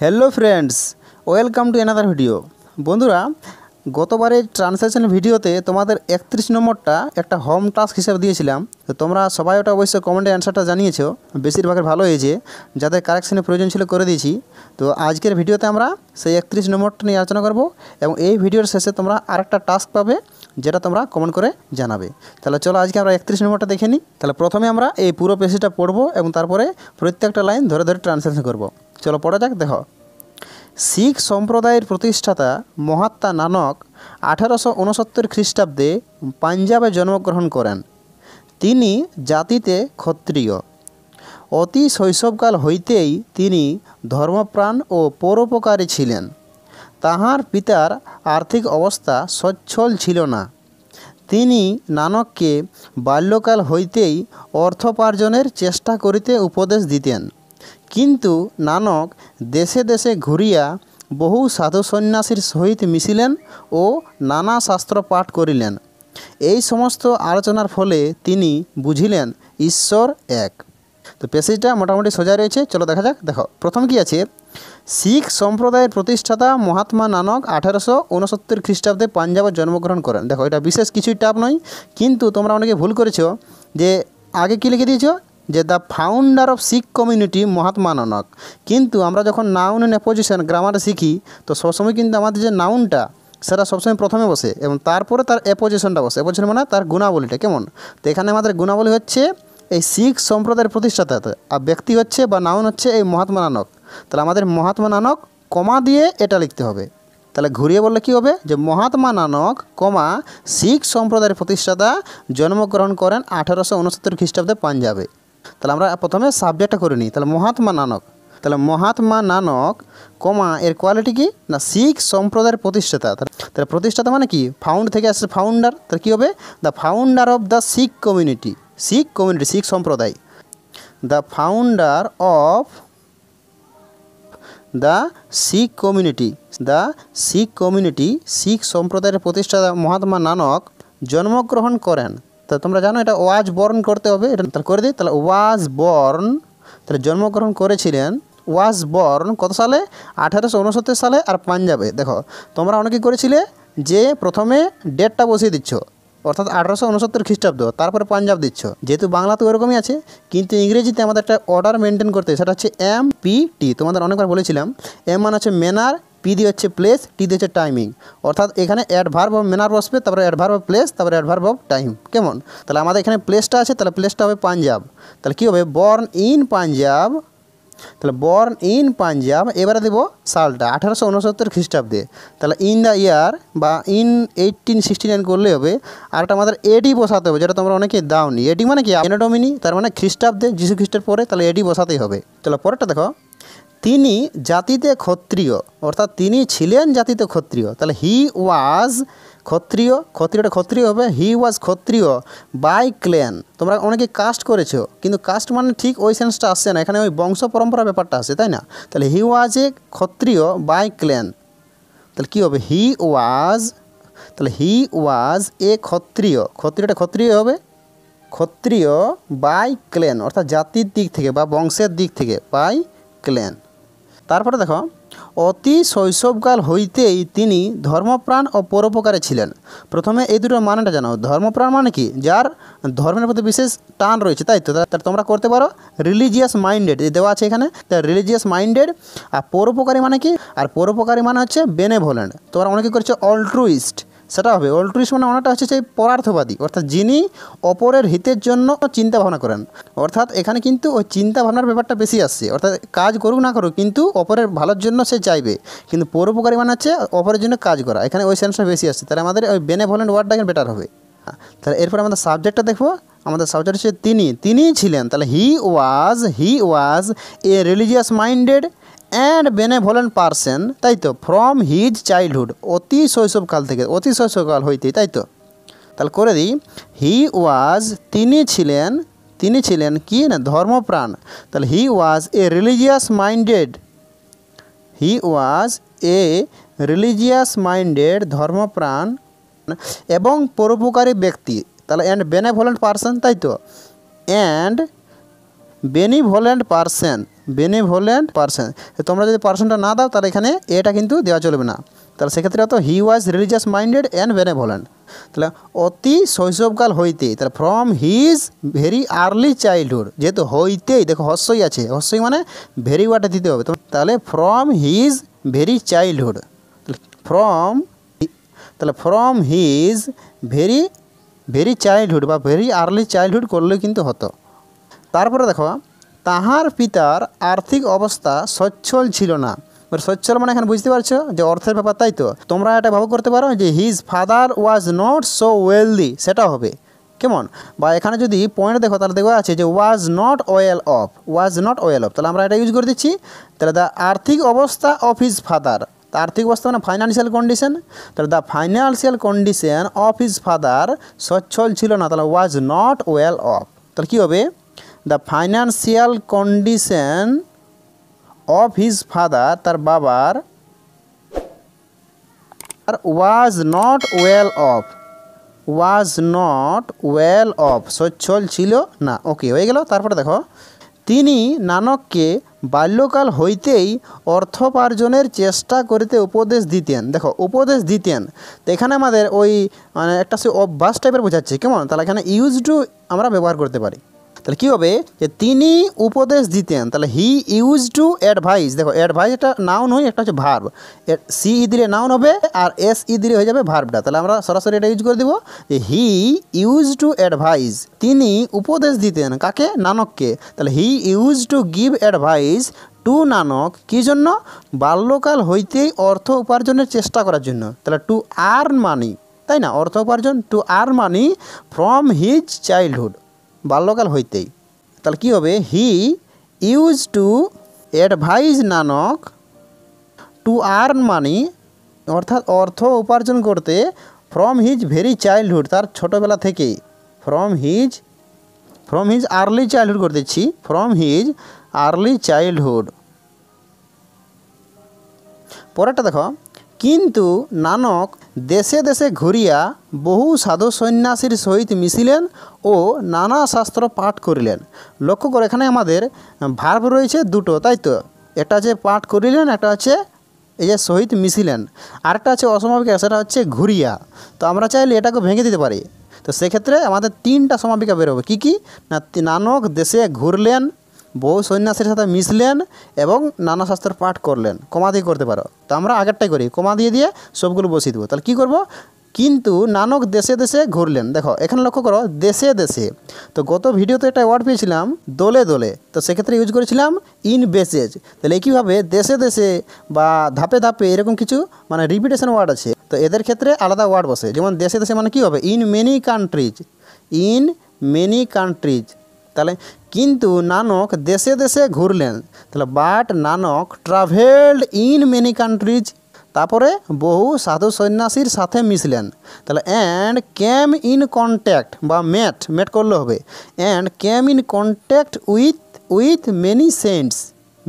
Hello friends welcome to another video বন্ধুরা গতবারের transaction ভিডিওতে তোমাদের একত্রিশ নম্বরটা একটা হোম টাস্ক হিসাবে দিয়েছিলাম তো তোমরা সবাই ওটা অবশ্যই কমেন্টে অ্যান্সারটা জানিয়েছো বেশিরভাগের ভালো হয়েছে যাদের কারেকশানের প্রয়োজন ছিল করে দিয়েছি তো আজকের ভিডিওতে আমরা সেই একত্রিশ নম্বরটা নিয়ে আলোচনা করবো এবং এই ভিডিওর শেষে তোমরা আরেকটা টাস্ক পাবে যেটা তোমরা কমেন্ট করে জানাবে তাহলে চলো আজকে আমরা একত্রিশ নম্বরটা দেখে নিই তাহলে প্রথমে আমরা এই পুরো পেজটা পড়বো এবং তারপরে প্রত্যেকটা লাইন ধরে ধরে ট্রান্সলেশন করব। চলো পড়া যাক দেখো শিখ সম্প্রদায়ের প্রতিষ্ঠাতা মহাত্মা নানক আঠারোশো উনসত্তর খ্রিস্টাব্দে পাঞ্জাবে জন্মগ্রহণ করেন তিনি জাতিতে ক্ষত্রিয় অতি শৈশবকাল হইতেই তিনি ধর্মপ্রাণ ও পরোপকারী ছিলেন তাহার পিতার আর্থিক অবস্থা সচ্ছল ছিল না তিনি নানককে বাল্যকাল হইতেই অর্থোপার্জনের চেষ্টা করিতে উপদেশ দিতেন কিন্তু নানক দেশে দেশে ঘুরিয়া বহু সাধু সন্ন্যাসীর সহিত মিশিলেন ও নানা শাস্ত্র পাঠ করিলেন এই সমস্ত আলোচনার ফলে তিনি বুঝিলেন ঈশ্বর এক তো প্যাসেজটা মোটামুটি সোজা রয়েছে চলো দেখা যাক দেখো প্রথম কি আছে শিখ সম্প্রদায়ের প্রতিষ্ঠাতা মহাত্মা নানক আঠারোশো উনসত্তর খ্রিস্টাব্দে পাঞ্জাবে জন্মগ্রহণ করেন দেখো এটা বিশেষ কিছুই টাপ নয় কিন্তু তোমরা অনেকে ভুল করেছো যে আগে কী লিখে দিয়েছো যে the founder of Sikh community Mahatma Nanak কিন্তু আমরা যখন নাউন এন্ড অ্যাপোজিশন গ্রামারে শিখি তো সবসময় কিন্তু আমাদের যে নাউনটা সেটা সবসময় প্রথমে বসে এবং তারপরে তার অ্যাপোজিশনটা বসে অ্যাপোজিশন মানে তার গুণাবলীটা কেমন তো এখানে আমাদের গুণাবলী হচ্ছে এই শিখ সম্প্রদায়ের প্রতিষ্ঠাতা আর ব্যক্তি হচ্ছে বা নাউন হচ্ছে এই মহাত্মা নানক তাহলে আমাদের মহাত্মা নানক কমা দিয়ে এটা লিখতে হবে তাহলে ঘুরিয়ে বললে কি হবে যে মহাত্মা নানক কমা শিখ সম্প্রদায়ের প্রতিষ্ঠাতা জন্মগ্রহণ করেন আঠারোশো উনসত্তর খ্রিস্টাব্দে পাঞ্জাবে তাহলে আমরা প্রথমে সাবজেক্টটা করে নিই তাহলে মহাত্মা নানক তাহলে মহাত্মা নানক কমা এর কোয়ালিটি কি না শিখ সম্প্রদায়ের প্রতিষ্ঠাতা তাহলে প্রতিষ্ঠাতা মানে কি ফাউন্ড থেকে আসছে ফাউন্ডার তাহলে কী হবে the founder of the Sikh community Sikh community Sikh সম্প্রদায় the founder of the Sikh community the Sikh community Sikh সম্প্রদায়ের প্রতিষ্ঠাতা মহাত্মা নানক জন্মগ্রহণ করেন তা তোমরা জানো এটা ওয়াজ বর্ন করতে হবে এটা তাহলে করে দিই তাহলে ওয়াজ বর্ন তাহলে জন্মগ্রহণ করেছিলেন ওয়াজ বর্ন কত সালে আঠারোশো উনসত্তর সালে আর পাঞ্জাবে দেখো তোমরা অনেকে করেছিলে যে প্রথমে ডেটটা বসিয়ে দিচ্ছ অর্থাৎ আঠারোশো উনসত্তর খ্রিস্টাব্দ তারপরে পাঞ্জাব দিচ্ছ যেহেতু বাংলা তো ওরকমই আছে কিন্তু ইংরেজিতে আমাদের একটা অর্ডার মেনটেন করতে সেটা হচ্ছে এম পি টি তোমাদের অনেকবার বলেছিলাম এম মানে হচ্ছে ম্যানার পি দিয়ে হচ্ছে প্লেস টি দিয়ে হচ্ছে টাইমিং অর্থাৎ এখানে অ্যাডভার্ব অফ মেনার বসবে তারপরে অ্যাডভার্ব অফ প্লেস তারপরে অ্যাডভার্ব অফ টাইম কেমন তাহলে আমাদের এখানে প্লেসটা আছে তাহলে প্লেসটা হবে পাঞ্জাব তাহলে কী হবে বর্ন ইন পাঞ্জাব তাহলে বর্ন ইন পাঞ্জাব এবারে দেবো সালটা আঠারোশো উনসত্তর খ্রিস্টাব্দে তাহলে ইন দ্য ইয়ার বা ইন এইটিন সিক্সটি নাইন করলে হবে আর একটা আমাদের এডি বসাতে হবে যেটা তোমরা অনেকে দাওনি এডি মানে কি এনাডমিনি তার মানে খ্রিস্টাব্দে যিশু খ্রিস্টের পরে তাহলে এডি বসাতেই হবে তাহলে পরেরটা দেখো তিনি জাতিতে ক্ষত্রিয় অর্থাৎ তিনি ছিলেন জাতিতে ক্ষত্রিয় তাহলে হি ওয়াজ ক্ষত্রিয় ক্ষত্রিয়টা ক্ষত্রিয় হবে হি ওয়াজ ক্ষত্রিয় বাই ক্লেন তোমরা অনেকে কাস্ট করেছো কিন্তু কাস্ট মানে ঠিক ওই সেন্সটা আসছে না এখানে ওই বংশ পরম্পরা ব্যাপারটা আছে তাই না তাহলে he was a Kshatriya by clan তাহলে কী হবে হি ওয়াজ তাহলে হি ওয়াজ এ ক্ষত্রিয় ক্ষত্রিয়টা ক্ষত্রিয় হবে ক্ষত্রিয় বাই ক্লেন অর্থাৎ জাতির দিক থেকে বা বংশের দিক থেকে বাই ক্লেন তারপরে দেখো অতি শৈশবকাল হইতেই তিনি ধর্মপ্রাণ ও পরোপকারে ছিলেন প্রথমে এই দুটোর মানেটা জানো ধর্মপ্রাণ মানে কি যার ধর্মের প্রতি বিশেষ টান রয়েছে তাই তো তোমরা করতে পারো রিলিজিয়াস মাইন্ডেড দেওয়া আছে এখানে তা রিলিজিয়াস মাইন্ডেড আর পরোপকারী মানে কি আর পরোপকারী মানে হচ্ছে বেনেভোলেন্ট তোমরা অনেকে করছে অলট্রুইস্ট সেটা হবে অল্ট্রুইস মানে অনেকটা হচ্ছে সেই পরার্থবাদী অর্থাৎ যিনি অপরের হিতের জন্য চিন্তা ভাবনা করেন অর্থাৎ এখানে কিন্তু ওই চিন্তা ভাবনার ব্যাপারটা বেশি আসছে অর্থাৎ কাজ করুক না করুক কিন্তু অপরের ভালোর জন্য সে চাইবে কিন্তু পরোপকারী মানে হচ্ছে অপরের জন্য কাজ করা এখানে ওই সেন্সটা বেশি আসছে তাহলে আমাদের ওই বেনেভলেন্ট ওয়ার্ডটা এখানে বেটার হবে তাহলে এরপর আমাদের সাবজেক্টটা দেখবো আমাদের সাবজেক্ট হচ্ছে তিনি তিনিই ছিলেন তাহলে he was he was a religious minded and benevolent person তাই তো ফ্রম হিজ চাইল্ডহুড অতি শৈশবকাল থেকে অতি শৈশবকাল হইতে তাই তো তাহলে করে দিই হি ওয়াজ তিনি ছিলেন তিনি ছিলেন কি না ধর্মপ্রাণ তাহলে he was a religious minded he was a religious minded ধর্মপ্রাণ এবং পরোপকারী ব্যক্তি তাহলে অ্যান্ড বেনেভোলেন্ট পার্সন তাই তো and benevolent person benevolent person তোমরা যদি পার্সেনটা না দাও তাহলে এখানে এটা কিন্তু দেওয়া চলবে না তাহলে সেক্ষেত্রে অত he was religious minded and benevolent তাহলে অতি শৈশবকাল হইতে তাহলে from his very early childhood যেহেতু হইতেই দেখো হস্যই আছে হস্যই মানে ভেরি ওয়াটা দিতে হবে তাহলে from his very childhood from তাহলে from his very very childhood বা ভেরি আর্লি চাইল্ডহুড করলে কিন্তু হতো তারপরে দেখো তাহার পিতার আর্থিক অবস্থা সচ্ছল ছিল না সচ্ছল মানে এখানে বুঝতে পারছো যে অর্থের ব্যাপার তাই তো তোমরা এটা ভাবো করতে পারো যে his father was not so wealthy সেটা হবে কেমন বা এখানে যদি পয়েন্ট দেখো তাহলে দেখো আছে যে was not well off was not well off তাহলে আমরা এটা ইউজ করে দিচ্ছি তাহলে দ্য আর্থিক অবস্থা অফ হিজ ফাদার আর্থিক অবস্থা মানে ফাইন্যান্সিয়াল কন্ডিশন তাহলে the financial condition of his father সচ্ছল ছিল না তাহলে ওয়াজ নট ওয়েল অফ তাহলে কী হবে the financial condition of his father তার বাবার আর was not well off was not well off সচ্ছল ছিল না ওকে হয়ে গেল তারপরে দেখো তিনি নানককে বাল্যকাল হইতেই অর্থোপার্জনের চেষ্টা করিতে উপদেশ দিতেন দেখো উপদেশ দিতেন তো এখানে আমাদের ওই মানে একটা সে অভ্যাস টাইপের বোঝাচ্ছে কেমন তাহলে এখানে ইউজ টু আমরা ব্যবহার করতে পারি তাহলে কী হবে যে তিনি উপদেশ দিতেন তাহলে হি ইউজ টু অ্যাডভাইস দেখো অ্যাডভাইস একটা নাউন হয় একটা হচ্ছে ভার্ব সি ই দিলে নাউন হবে আর এস ই e দিলে হয়ে যাবে ভার্বটা তাহলে আমরা সরাসরি এটা ইউজ করে দেবো যে হি ইউজ টু অ্যাডভাইস তিনি উপদেশ দিতেন কাকে নানককে তাহলে he use to give advice to Nanak কি জন্য বাল্যকাল হইতেই অর্থ উপার্জনের চেষ্টা করার জন্য তাহলে টু আর্ন মানি তাই না অর্থ উপার্জন to earn money from his childhood বাল্যকাল হইতেই তাহলে কী হবে he use to advise Nanak to earn money অর্থাৎ অর্থ উপার্জন করতে ফ্রম হিজ ভেরি চাইল্ডহুড তার ছোটোবেলা থেকে from his from his early childhood করে দিচ্ছি ফ্রম হিজ আর্লি চাইল্ডহুড পরেরটা দেখো কিন্তু নানক দেশে দেশে ঘুরিয়া বহু সাধু সন্ন্যাসীর সহিত মিশিলেন ও নানা শাস্ত্র পাঠ করিলেন লক্ষ্য করে এখানে আমাদের ভার্ব রয়েছে দুটো তাই তো এটা যে পাঠ করিলেন এটা হচ্ছে এই যে শহীদ মিশিলেন আরেকটা আছে অসমাপিকা সেটা হচ্ছে ঘুরিয়া তো আমরা চাইলে এটাকে ভেঙে দিতে পারি তো সেক্ষেত্রে আমাদের তিনটা সমাপিকা বেরোবে কী কী না নানক দেশে ঘুরলেন বহু সন্ন্যাসীর সাথে মিশলেন এবং নানা শাস্ত্রের পাঠ করলেন কমা দিয়ে করতে পারো তো আমরা আগেরটাই করি কমা দিয়ে দিয়ে সবগুলো বসিয়ে দেবো তাহলে কী করবো কিন্তু নানক দেশে দেশে ঘুরলেন দেখো এখানে লক্ষ্য করো দেশে দেশে তো গত ভিডিওতে একটা ওয়ার্ড পেয়েছিলাম দলে দলে তো সেক্ষেত্রে ইউজ করেছিলাম ইন বেসেজ তাহলে কীভাবে দেশে দেশে বা ধাপে ধাপে এরকম কিছু মানে রিপিটেশন ওয়ার্ড আছে তো এদের ক্ষেত্রে আলাদা ওয়ার্ড বসে যেমন দেশে দেশে মানে কী হবে in many countries in many countries তাহলে কিন্তু নানক দেশে দেশে ঘুরলেন তাহলে but Nanak travelled in many countries তারপরে বহু সাধু সন্ন্যাসীর সাথে মিশলেন তাহলে অ্যান্ড ক্যাম ইন কন্ট্যাক্ট বা ম্যাট ম্যাট করলে হবে and came in contact with with many saints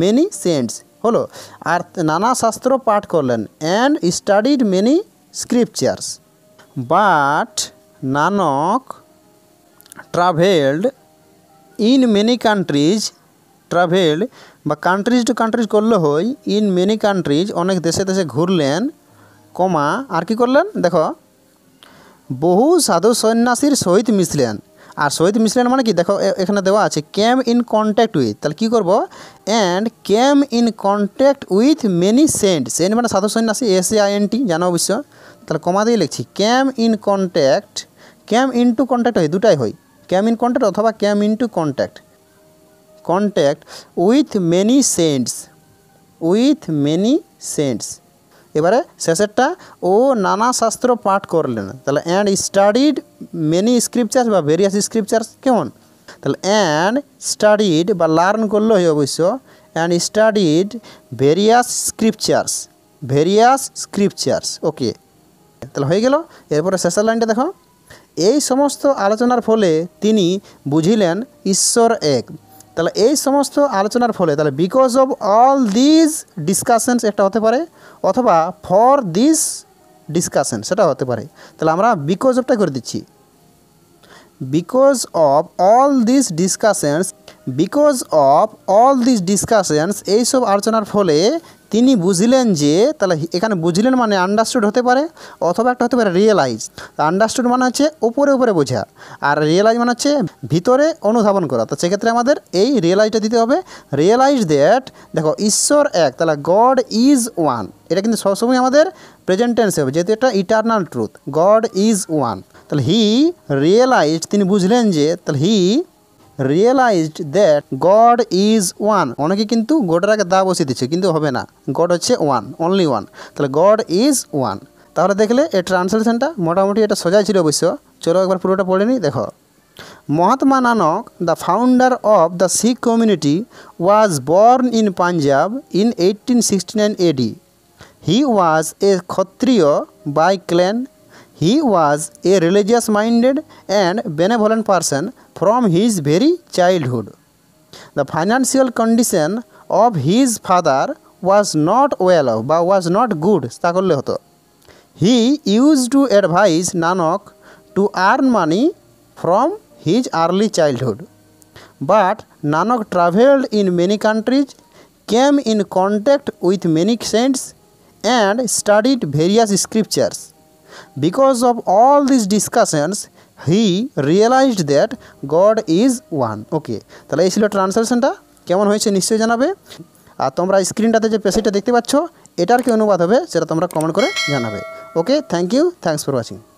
many saints হলো আর নানা শাস্ত্র পাঠ করলেন and studied many scriptures but Nanak travelled in many countries travel বা কান্ট্রিজ টু কান্ট্রিজ করলে হয় ইন মেনি কান্ট্রিজ অনেক দেশে দেশে ঘুরলেন কমা আর কি করলেন দেখো বহু সাধু সন্ন্যাসীর সহিত মিশলেন আর সহিত মিশলেন মানে কি দেখো এখানে দেওয়া আছে ক্যাম ইন কন্ট্যাক্ট উইথ তাহলে কী করবো and came in contact with many saint saint মানে সাধু সন্ন্যাসী S A I N T জানো অবশ্য তাহলে কমা দিয়ে লিখছি came in contact came in to contact হয় দুটাই হয় ক্যাম ইন কন্ট্যাক্ট অথবা came in to contact contact with many saints with many saints এবারে শেষেরটা ও নানা শাস্ত্র পাঠ করলেন তাহলে অ্যান্ড স্টাডিড মেনি স্ক্রিপচার্স বা ভেরিয়াস স্ক্রিপচার্স কেমন তাহলে অ্যান্ড স্টাডিড বা লার্ন করলো হয় অবশ্য and studied various scriptures various scriptures okay তাহলে হয়ে গেল এরপরে শেষের লাইনটা দেখো এই সমস্ত আলোচনার ফলে তিনি বুঝিলেন ঈশ্বর এক তাহলে এই সমস্ত আলোচনার ফলে তাহলে because of all these discussions একটা হতে পারে অথবা ফর দিস ডিসকাশন সেটা হতে পারে তাহলে আমরা বিকজ অফটা করে দিচ্ছি because of all this discussions because of all this discussions এইসব আলোচনার ফলে তিনি বুঝলেন যে তাহলে এখানে বুঝলেন মানে আন্ডারস্টুড হতে পারে অথবা একটা হতে পারে রিয়েলাইজ আন্ডারস্টুড মানে হচ্ছে উপরে উপরে বোঝা আর রিয়েলাইজ মানে হচ্ছে ভিতরে অনুধাবন করা তো সেক্ষেত্রে আমাদের এই রিয়েলাইজটা দিতে হবে রিয়েলাইজ দ্যাট দেখো ঈশ্বর এক তাহলে গড ইজ ওয়ান এটা কিন্তু সবসময় আমাদের প্রেজেন্টেন্স হবে যেহেতু এটা eternal truth God is one তাহলে হি রিয়েলাইজ তিনি বুঝলেন যে তাহলে he realised that God is one অনেকে কিন্তু গডের আগে দা বসিয়ে দিচ্ছে কিন্তু হবে না গড হচ্ছে ওয়ান অনলি ওয়ান তাহলে গড ইজ ওয়ান তাহলে দেখলে এই ট্রান্সলেশনটা মোটামুটি এটা সোজাই ছিল অবশ্য চলো একবার পুরোটা পড়ে নি দেখো Mahatma Nanak the founder of the Sikh community was born in Punjab in eighteen sixty nine AD he was a Kshatriya by clan He was a religious minded and benevolent person from his very childhood. The financial condition of his father was not well but was not good. He used to advise Nanak to earn money from his early childhood. But Nanak traveled in many countries, came in contact with many saints, and studied various scriptures. Because of all these discussions, he realised that God is one okay তাহলে এই ছিল ট্রান্সলেশনটা কেমন হয়েছে নিশ্চয়ই জানাবে আর তোমরা স্ক্রিনটাতে যে পেসেজটা দেখতে পাচ্ছ এটার কি অনুবাদ হবে সেটা তোমরা কমেন্ট করে জানাবে okay thank you thanks for watching